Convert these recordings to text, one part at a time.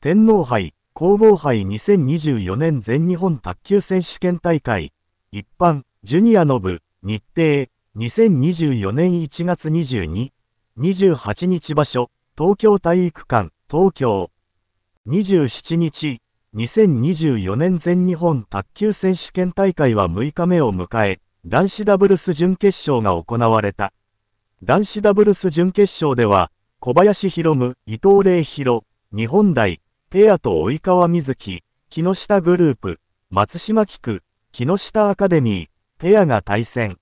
天皇杯、皇后杯2024年全日本卓球選手権大会、一般、ジュニアの部、日程、2024年1月22、28日場所、東京体育館、東京。27日、2024年全日本卓球選手権大会は6日目を迎え、男子ダブルス準決勝が行われた。男子ダブルス準決勝では、小林博夢、伊藤玲博、日本大、ペアと及川瑞希、木下グループ、松島菊、木下アカデミー、ペアが対戦。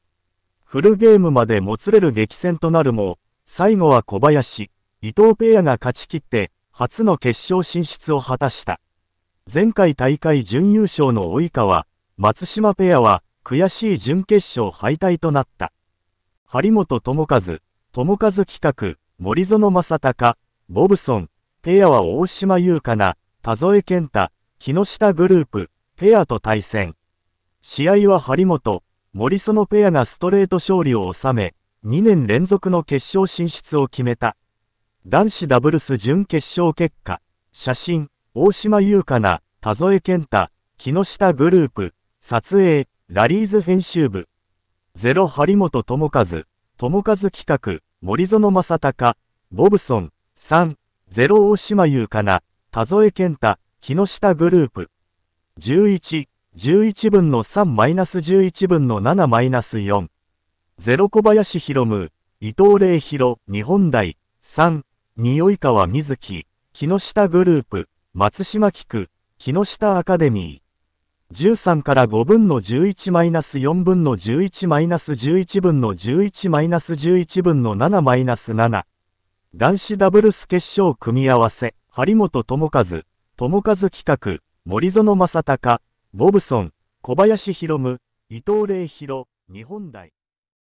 フルゲームまでもつれる激戦となるも、最後は小林、伊藤ペアが勝ち切って、初の決勝進出を果たした。前回大会準優勝の及川、松島ペアは、悔しい準決勝敗退となった。張本智和、智和企画、森園正隆、ボブソン、ペアは大島優香な、田添健太、木下グループ、ペアと対戦。試合は張本、森園ペアがストレート勝利を収め、2年連続の決勝進出を決めた。男子ダブルス準決勝結果、写真、大島優香な、田添健太、木下グループ、撮影、ラリーズ編集部。ゼロ張本智和、智和企画、森園正隆、ボブソン、3、ゼロ大島優かな、田添健太、木下グループ。11、11分の3マイナス11分の7マイナス4。ゼロ小林博夢、伊藤玲博、日本大、3、匂い川瑞希、木下グループ、松島菊、木下アカデミー。13から5分の11マイナス4分の11マイナス11分の11マイナス11分の7マイナス7。男子ダブルス決勝組み合わせ、張本智和、智和企画、森園正隆、ボブソン、小林博夢、伊藤礼博、日本代。